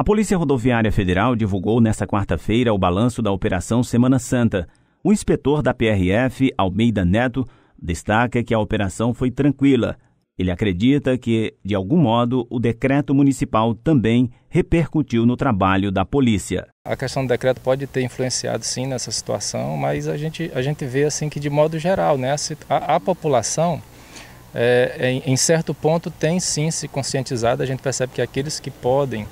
A Polícia Rodoviária Federal divulgou nesta quarta-feira o balanço da Operação Semana Santa. O inspetor da PRF, Almeida Neto, destaca que a operação foi tranquila. Ele acredita que, de algum modo, o decreto municipal também repercutiu no trabalho da polícia. A questão do decreto pode ter influenciado sim nessa situação, mas a gente, a gente vê assim que de modo geral, né, a, a população é, em, em, certo ponto tem sim se conscientizado. A gente percebe que aqueles que podem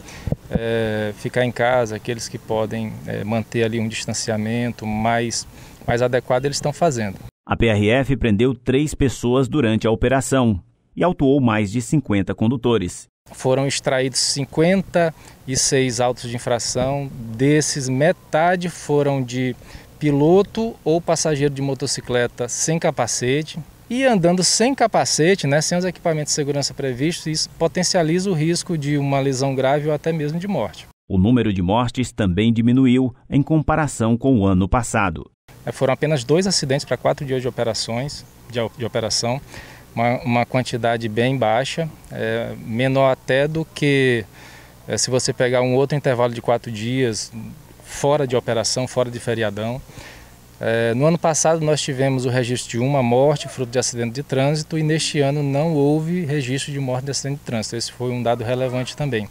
é, ficar em casa, aqueles que podem é, manter ali um distanciamento mais, mais adequado, eles estão fazendo. A PRF prendeu três pessoas durante a operação e autuou mais de 50 condutores. Foram extraídos 56 autos de infração, desses metade foram de piloto ou passageiro de motocicleta sem capacete, e andando sem capacete, né, sem os equipamentos de segurança previstos, isso potencializa o risco de uma lesão grave ou até mesmo de morte. O número de mortes também diminuiu em comparação com o ano passado. É, foram apenas dois acidentes para quatro dias de operações, de, de operação, uma, uma, quantidade bem baixa, é, menor até do que é, se você pegar um outro intervalo de quatro dias fora de operação, fora de feriadão. É, no ano passado nós tivemos o registro de uma morte fruto de acidente de trânsito e neste ano não houve registro de morte de acidente de trânsito. Esse foi um dado relevante também.